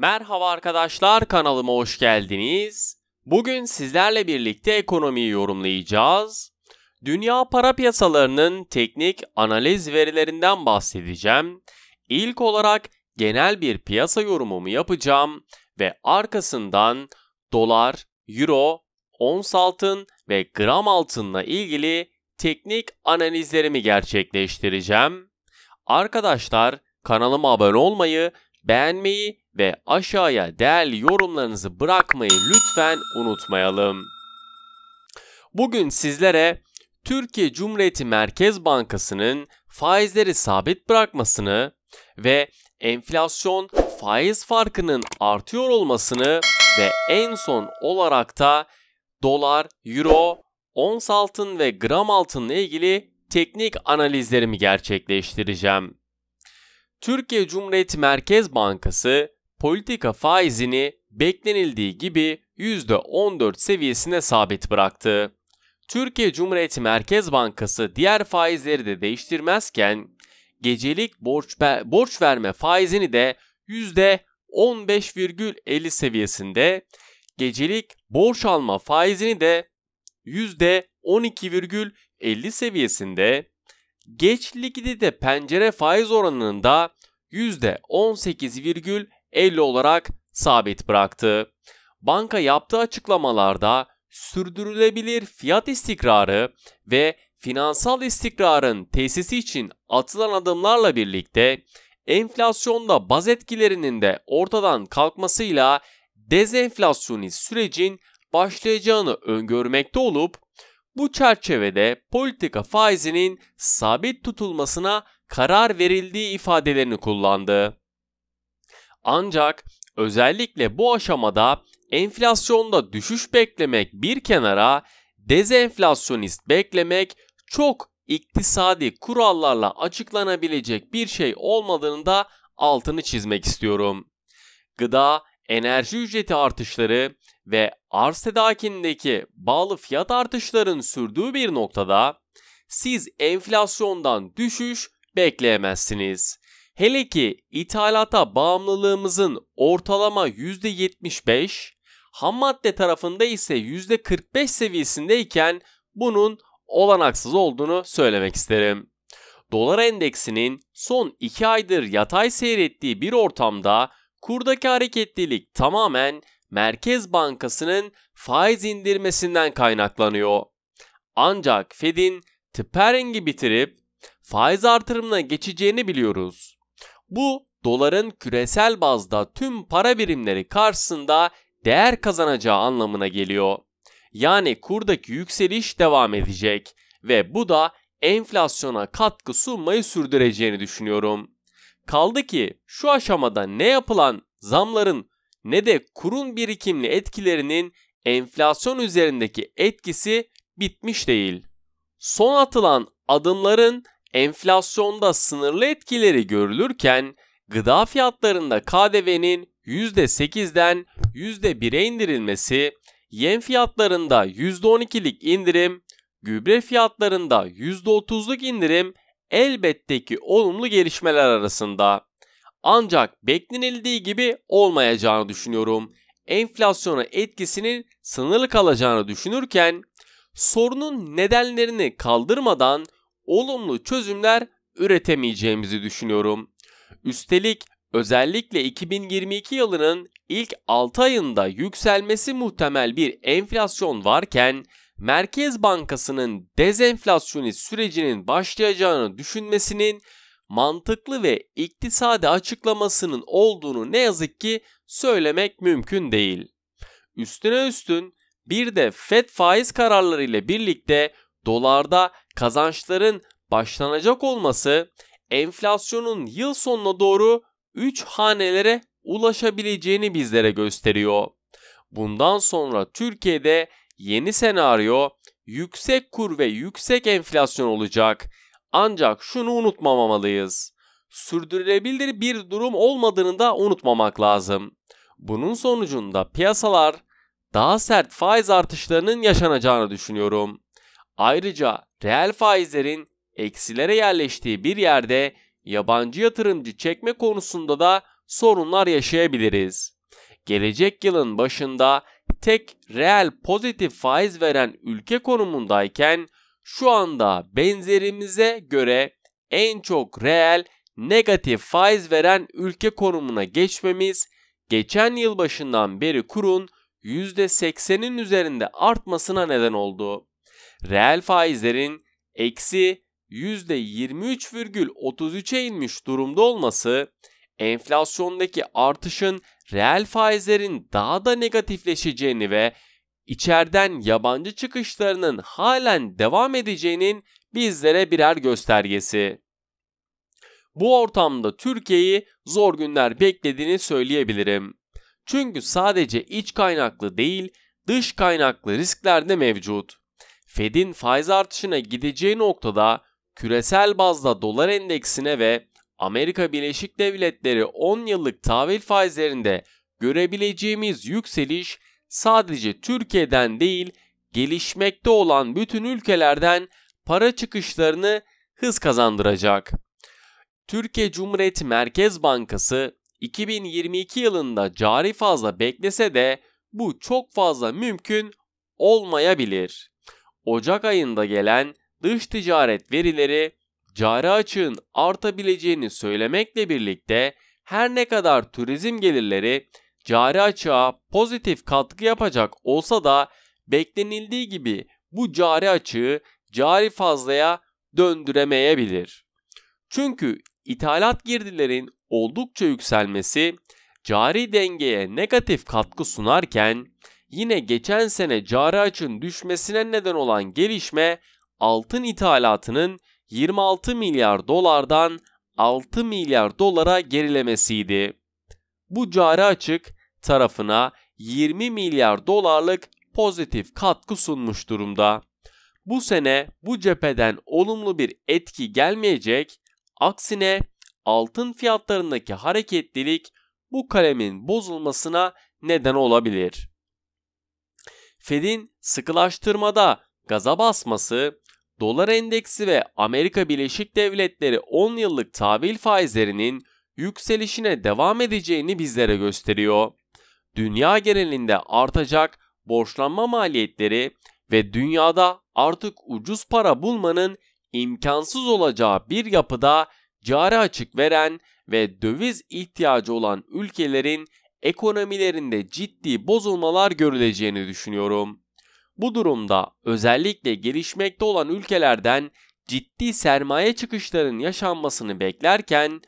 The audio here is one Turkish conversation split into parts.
Merhaba arkadaşlar kanalıma hoş geldiniz. Bugün sizlerle birlikte ekonomiyi yorumlayacağız. Dünya para piyasalarının teknik analiz verilerinden bahsedeceğim. İlk olarak genel bir piyasa yorumumu yapacağım ve arkasından dolar, euro, ons altın ve gram altınla ilgili teknik analizlerimi gerçekleştireceğim. Arkadaşlar kanalıma abone olmayı beğenmeyi ve aşağıya değerli yorumlarınızı bırakmayı lütfen unutmayalım. Bugün sizlere Türkiye Cumhuriyeti Merkez Bankası'nın faizleri sabit bırakmasını ve enflasyon faiz farkının artıyor olmasını ve en son olarak da dolar, euro, ons altın ve gram altınla ilgili teknik analizlerimi gerçekleştireceğim. Türkiye Cumhuriyeti Merkez Bankası politika faizini beklenildiği gibi %14 seviyesine sabit bıraktı. Türkiye Cumhuriyeti Merkez Bankası diğer faizleri de değiştirmezken gecelik borç, borç verme faizini de %15,50 seviyesinde, gecelik borç alma faizini de %12,50 seviyesinde, Geç likidite pencere faiz oranında %18,50 olarak sabit bıraktı. Banka yaptığı açıklamalarda sürdürülebilir fiyat istikrarı ve finansal istikrarın tesisi için atılan adımlarla birlikte enflasyonda baz etkilerinin de ortadan kalkmasıyla dezenflasyonist sürecin başlayacağını öngörmekte olup bu çerçevede politika faizinin sabit tutulmasına karar verildiği ifadelerini kullandı. Ancak özellikle bu aşamada enflasyonda düşüş beklemek bir kenara, dezenflasyonist beklemek çok iktisadi kurallarla açıklanabilecek bir şey olmadığını da altını çizmek istiyorum. Gıda enerji ücreti artışları ve arz tedakindeki bağlı fiyat artışların sürdüğü bir noktada siz enflasyondan düşüş bekleyemezsiniz. Hele ki ithalata bağımlılığımızın ortalama %75, ham madde tarafında ise %45 seviyesindeyken bunun olanaksız olduğunu söylemek isterim. Dolar endeksinin son 2 aydır yatay seyrettiği bir ortamda Kurdaki hareketlilik tamamen Merkez Bankası'nın faiz indirmesinden kaynaklanıyor. Ancak Fed'in tapering'i bitirip faiz artırımına geçeceğini biliyoruz. Bu doların küresel bazda tüm para birimleri karşısında değer kazanacağı anlamına geliyor. Yani kurdaki yükseliş devam edecek ve bu da enflasyona katkı sunmayı sürdüreceğini düşünüyorum. Kaldı ki şu aşamada ne yapılan zamların ne de kurun birikimli etkilerinin enflasyon üzerindeki etkisi bitmiş değil. Son atılan adımların enflasyonda sınırlı etkileri görülürken gıda fiyatlarında KDV'nin %8'den %1'e indirilmesi, yem fiyatlarında %12'lik indirim, gübre fiyatlarında %30'luk indirim elbette ki olumlu gelişmeler arasında. Ancak beklenildiği gibi olmayacağını düşünüyorum. Enflasyona etkisinin sınırlı kalacağını düşünürken sorunun nedenlerini kaldırmadan olumlu çözümler üretemeyeceğimizi düşünüyorum. Üstelik özellikle 2022 yılının ilk 6 ayında yükselmesi muhtemel bir enflasyon varken Merkez Bankası'nın dezenflasyonist sürecinin başlayacağını düşünmesinin mantıklı ve iktisadi açıklamasının olduğunu ne yazık ki söylemek mümkün değil. Üstüne üstün bir de Fed faiz kararları ile birlikte dolarda kazançların başlanacak olması enflasyonun yıl sonuna doğru 3 hanelere ulaşabileceğini bizlere gösteriyor. Bundan sonra Türkiye'de yeni senaryo yüksek kur ve yüksek enflasyon olacak. Ancak şunu unutmamalıyız. Sürdürülebilir bir durum olmadığını da unutmamak lazım. Bunun sonucunda piyasalar daha sert faiz artışlarının yaşanacağını düşünüyorum. Ayrıca reel faizlerin eksilere yerleştiği bir yerde yabancı yatırımcı çekme konusunda da sorunlar yaşayabiliriz. Gelecek yılın başında tek reel pozitif faiz veren ülke konumundayken şu anda benzerimize göre en çok reel negatif faiz veren ülke konumuna geçmemiz geçen yıl başından beri kurun %80'in üzerinde artmasına neden oldu. Reel faizlerin eksi %23,33'e inmiş durumda olması enflasyondaki artışın reel faizlerin daha da negatifleşeceğini ve içeriden yabancı çıkışlarının halen devam edeceğinin bizlere birer göstergesi. Bu ortamda Türkiye'yi zor günler beklediğini söyleyebilirim. Çünkü sadece iç kaynaklı değil, dış kaynaklı riskler de mevcut. Fed'in faiz artışına gideceği noktada küresel bazda dolar endeksine ve Amerika Birleşik Devletleri 10 yıllık tahvil faizlerinde görebileceğimiz yükseliş sadece Türkiye'den değil gelişmekte olan bütün ülkelerden para çıkışlarını hız kazandıracak. Türkiye Cumhuriyeti Merkez Bankası 2022 yılında cari fazla beklese de bu çok fazla mümkün olmayabilir. Ocak ayında gelen dış ticaret verileri cari açığın artabileceğini söylemekle birlikte her ne kadar turizm gelirleri cari açığa pozitif katkı yapacak olsa da beklenildiği gibi bu cari açığı cari fazlaya döndüremeyebilir. Çünkü ithalat girdilerin oldukça yükselmesi cari dengeye negatif katkı sunarken yine geçen sene cari açın düşmesine neden olan gelişme altın ithalatının 26 milyar dolardan 6 milyar dolara gerilemesiydi. Bu cari açık tarafına 20 milyar dolarlık pozitif katkı sunmuş durumda. Bu sene bu cepheden olumlu bir etki gelmeyecek, aksine altın fiyatlarındaki hareketlilik bu kalemin bozulmasına neden olabilir. Fed'in sıkılaştırmada gaza basması dolar endeksi ve Amerika Birleşik Devletleri 10 yıllık tahvil faizlerinin yükselişine devam edeceğini bizlere gösteriyor. Dünya genelinde artacak borçlanma maliyetleri ve dünyada artık ucuz para bulmanın imkansız olacağı bir yapıda cari açık veren ve döviz ihtiyacı olan ülkelerin ekonomilerinde ciddi bozulmalar görüleceğini düşünüyorum. Bu durumda özellikle gelişmekte olan ülkelerden ciddi sermaye çıkışlarının yaşanmasını beklerken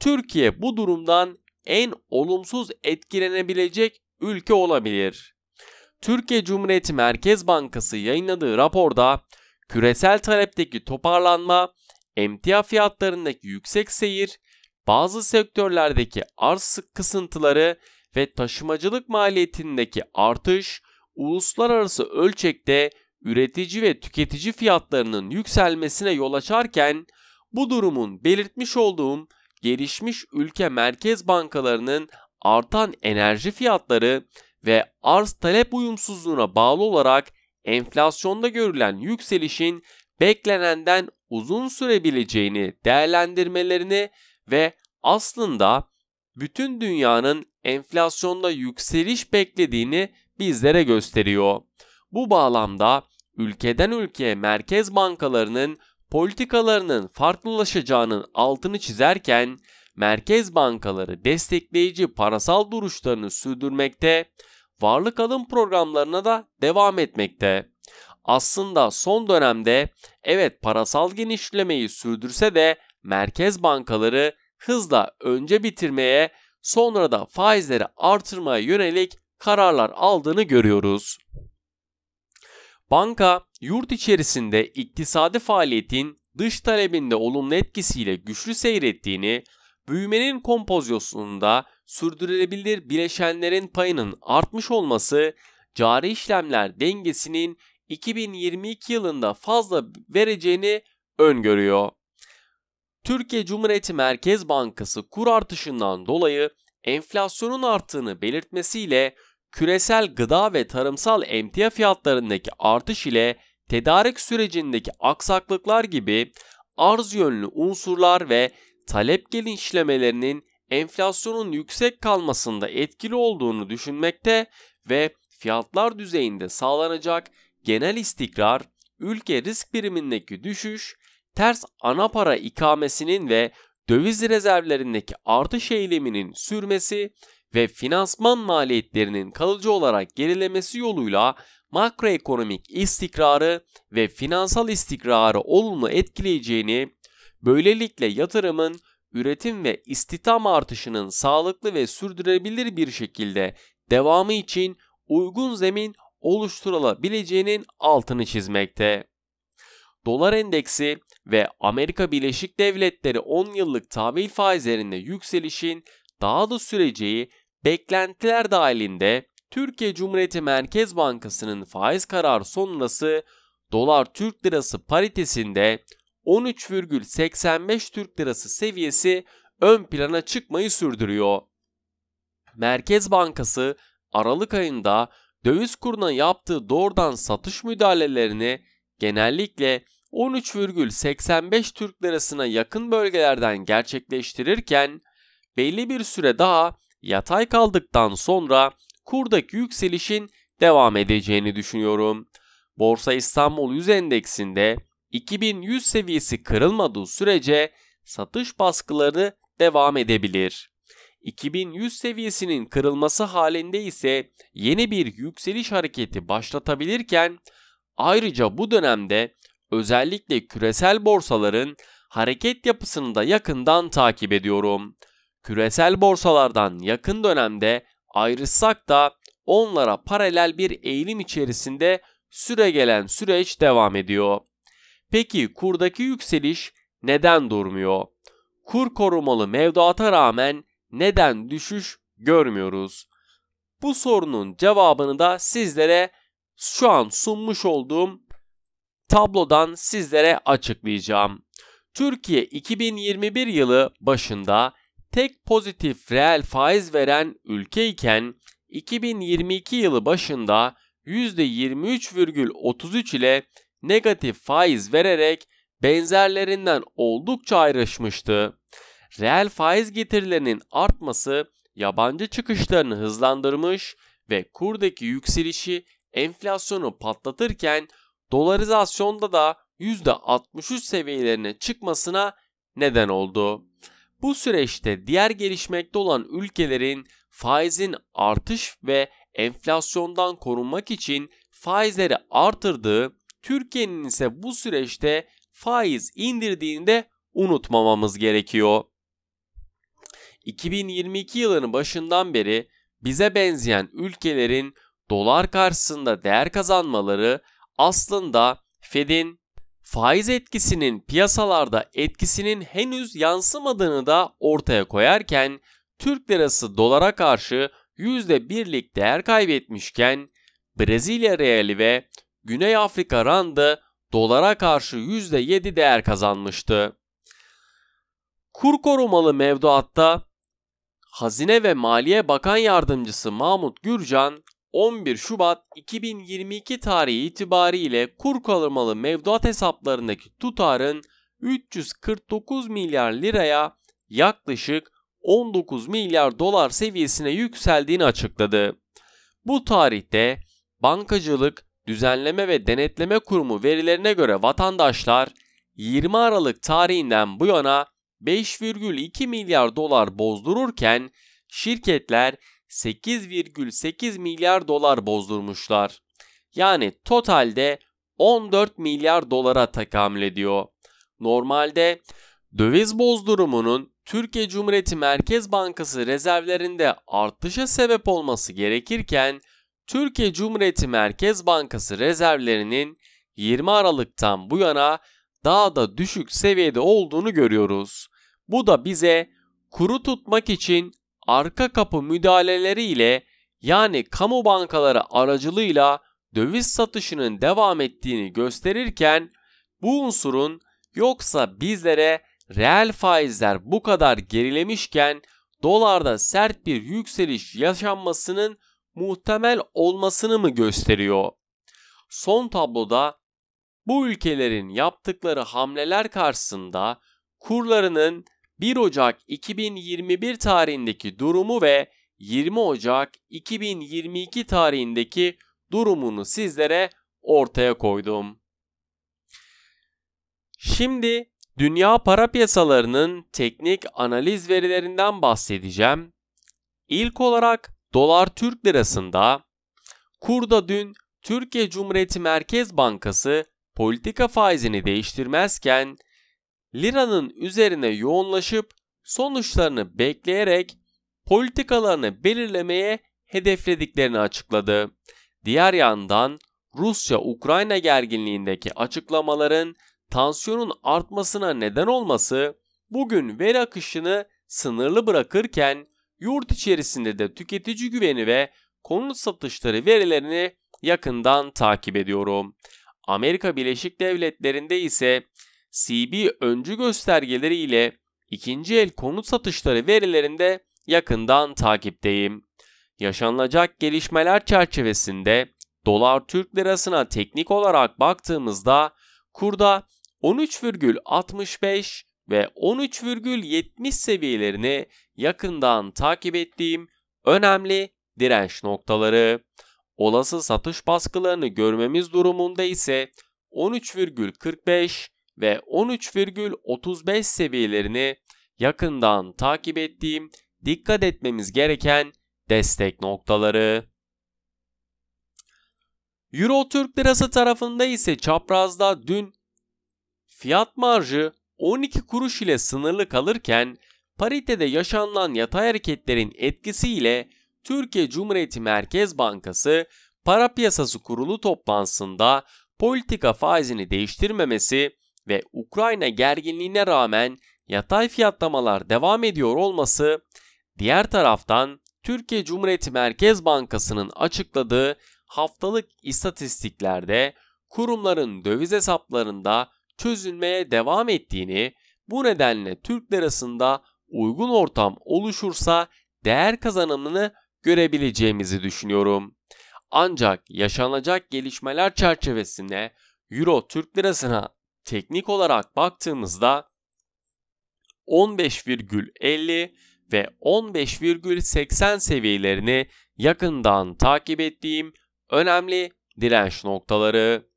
Türkiye bu durumdan en olumsuz etkilenebilecek ülke olabilir. Türkiye Cumhuriyeti Merkez Bankası yayınladığı raporda küresel talepteki toparlanma, emtia fiyatlarındaki yüksek seyir, bazı sektörlerdeki arz kısıntıları ve taşımacılık maliyetindeki artış uluslararası ölçekte üretici ve tüketici fiyatlarının yükselmesine yol açarken bu durumun belirtmiş olduğum gelişmiş ülke merkez bankalarının artan enerji fiyatları ve arz talep uyumsuzluğuna bağlı olarak enflasyonda görülen yükselişin beklenenden uzun sürebileceğini değerlendirmelerini ve aslında bütün dünyanın enflasyonda yükseliş beklediğini bizlere gösteriyor. Bu bağlamda ülkeden ülkeye merkez bankalarının politikalarının farklılaşacağının altını çizerken merkez bankaları destekleyici parasal duruşlarını sürdürmekte, varlık alım programlarına da devam etmekte. Aslında son dönemde evet parasal genişlemeyi sürdürse de merkez bankaları hızla önce bitirmeye sonra da faizleri artırmaya yönelik kararlar aldığını görüyoruz. Banka yurt içerisinde iktisadi faaliyetin dış talebinde olumlu etkisiyle güçlü seyrettiğini, büyümenin kompozisyonunda sürdürülebilir bileşenlerin payının artmış olması, cari işlemler dengesinin 2022 yılında fazla vereceğini öngörüyor. Türkiye Cumhuriyeti Merkez Bankası kur artışından dolayı enflasyonun arttığını belirtmesiyle küresel gıda ve tarımsal emtia fiyatlarındaki artış ile tedarik sürecindeki aksaklıklar gibi arz yönlü unsurlar ve talep genişlemelerinin enflasyonun yüksek kalmasında etkili olduğunu düşünmekte ve fiyatlar düzeyinde sağlanacak genel istikrar, ülke risk birimindeki düşüş, ters ana para ikamesinin ve döviz rezervlerindeki artış eğiliminin sürmesi ve finansman maliyetlerinin kalıcı olarak gerilemesi yoluyla makroekonomik istikrarı ve finansal istikrarı olumlu etkileyeceğini, böylelikle yatırımın üretim ve istihdam artışının sağlıklı ve sürdürülebilir bir şekilde devamı için uygun zemin oluşturulabileceğinin altını çizmekte. Dolar endeksi ve Amerika Birleşik Devletleri 10 yıllık tahvil faizlerinde yükselişin dağılış süreci beklentiler dahilinde Türkiye Cumhuriyeti Merkez Bankası'nın faiz kararı sonrası dolar Türk lirası paritesinde 13,85 Türk lirası seviyesi ön plana çıkmayı sürdürüyor. Merkez Bankası Aralık ayında döviz kuruna yaptığı doğrudan satış müdahalelerini genellikle 13,85 Türk lirasına yakın bölgelerden gerçekleştirirken belli bir süre daha yatay kaldıktan sonra kurdaki yükselişin devam edeceğini düşünüyorum. Borsa İstanbul 100 endeksinde 2100 seviyesi kırılmadığı sürece satış baskıları devam edebilir. 2100 seviyesinin kırılması halinde ise yeni bir yükseliş hareketi başlatabilirken ayrıca bu dönemde özellikle küresel borsaların hareket yapısını da yakından takip ediyorum küresel borsalardan yakın dönemde ayrışsak da onlara paralel bir eğilim içerisinde süre gelen süreç devam ediyor. Peki kurdaki yükseliş neden durmuyor? Kur korumalı mevduata rağmen neden düşüş görmüyoruz? Bu sorunun cevabını da sizlere şu an sunmuş olduğum tablodan sizlere açıklayacağım. Türkiye 2021 yılı başında tek pozitif reel faiz veren ülke iken 2022 yılı başında %23,33 ile negatif faiz vererek benzerlerinden oldukça ayrışmıştı. Reel faiz getirilerinin artması yabancı çıkışlarını hızlandırmış ve kurdaki yükselişi enflasyonu patlatırken dolarizasyonda da %63 seviyelerine çıkmasına neden oldu. Bu süreçte diğer gelişmekte olan ülkelerin faizin artış ve enflasyondan korunmak için faizleri artırdığı, Türkiye'nin ise bu süreçte faiz indirdiğini de unutmamamız gerekiyor. 2022 yılının başından beri bize benzeyen ülkelerin dolar karşısında değer kazanmaları aslında Fed'in faiz etkisinin piyasalarda etkisinin henüz yansımadığını da ortaya koyarken Türk lirası dolara karşı %1'lik değer kaybetmişken Brezilya reali ve Güney Afrika randı dolara karşı %7 değer kazanmıştı. Kur korumalı mevduatta Hazine ve Maliye Bakan Yardımcısı Mahmut Gürcan 11 Şubat 2022 tarihi itibariyle kur korumalı mevduat hesaplarındaki tutarın 349 milyar liraya yaklaşık 19 milyar dolar seviyesine yükseldiğini açıkladı. Bu tarihte Bankacılık Düzenleme ve Denetleme Kurumu verilerine göre vatandaşlar 20 Aralık tarihinden bu yana 5,2 milyar dolar bozdururken şirketler 8,8 milyar dolar bozdurmuşlar. Yani totalde 14 milyar dolara tekamül ediyor. Normalde döviz bozdurumunun Türkiye Cumhuriyeti Merkez Bankası rezervlerinde artışa sebep olması gerekirken Türkiye Cumhuriyeti Merkez Bankası rezervlerinin 20 Aralık'tan bu yana daha da düşük seviyede olduğunu görüyoruz. Bu da bize kuru tutmak için arka kapı müdahaleleriyle yani kamu bankaları aracılığıyla döviz satışının devam ettiğini gösterirken bu unsurun yoksa bizlere reel faizler bu kadar gerilemişken dolarda sert bir yükseliş yaşanmasının muhtemel olmasını mı gösteriyor? Son tabloda bu ülkelerin yaptıkları hamleler karşısında kurlarının 1 Ocak 2021 tarihindeki durumu ve 20 Ocak 2022 tarihindeki durumunu sizlere ortaya koydum. Şimdi dünya para piyasalarının teknik analiz verilerinden bahsedeceğim. İlk olarak dolar Türk lirasında kurda dün Türkiye Cumhuriyeti Merkez Bankası politika faizini değiştirmezken liranın üzerine yoğunlaşıp sonuçlarını bekleyerek politikalarını belirlemeye hedeflediklerini açıkladı. Diğer yandan Rusya-Ukrayna gerginliğindeki açıklamaların tansiyonun artmasına neden olması bugün veri akışını sınırlı bırakırken yurt içerisinde de tüketici güveni ve konut satışları verilerini yakından takip ediyorum. Amerika Birleşik Devletleri'nde ise CB öncü göstergeleri ile ikinci el konut satışları verilerinde yakından takipteyim. Yaşanılacak gelişmeler çerçevesinde dolar Türk lirasına teknik olarak baktığımızda kurda 13,65 ve 13,70 seviyelerini yakından takip ettiğim önemli direnç noktaları. Olası satış baskılarını görmemiz durumunda ise 13,45 ve 13,35 seviyelerini yakından takip ettiğim dikkat etmemiz gereken destek noktaları. Euro Türk Lirası tarafında ise çaprazda dün fiyat marjı 12 kuruş ile sınırlı kalırken paritede yaşanan yatay hareketlerin etkisiyle Türkiye Cumhuriyeti Merkez Bankası Para Piyasası Kurulu toplantısında politika faizini değiştirmemesi ve Ukrayna gerginliğine rağmen yatay fiyatlamalar devam ediyor olması diğer taraftan Türkiye Cumhuriyeti Merkez Bankası'nın açıkladığı haftalık istatistiklerde kurumların döviz hesaplarında çözülmeye devam ettiğini, bu nedenle Türk lirasında uygun ortam oluşursa değer kazanımını görebileceğimizi düşünüyorum. Ancak yaşanacak gelişmeler çerçevesinde Euro Türk lirasına teknik olarak baktığımızda 15,50 ve 15,80 seviyelerini yakından takip ettiğim önemli direnç noktaları.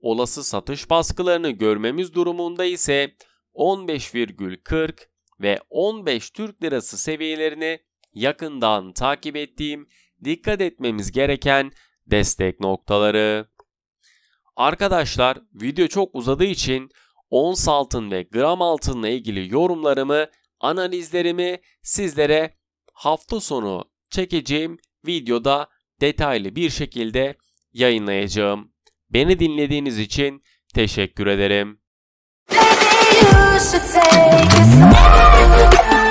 Olası satış baskılarını görmemiz durumunda ise 15,40 ve 15 Türk Lirası seviyelerini yakından takip ettiğim dikkat etmemiz gereken destek noktaları. Arkadaşlar video çok uzadığı için ons altın ve gram altınla ilgili yorumlarımı, analizlerimi sizlere hafta sonu çekeceğim videoda detaylı bir şekilde yayınlayacağım. Beni dinlediğiniz için teşekkür ederim. Baby,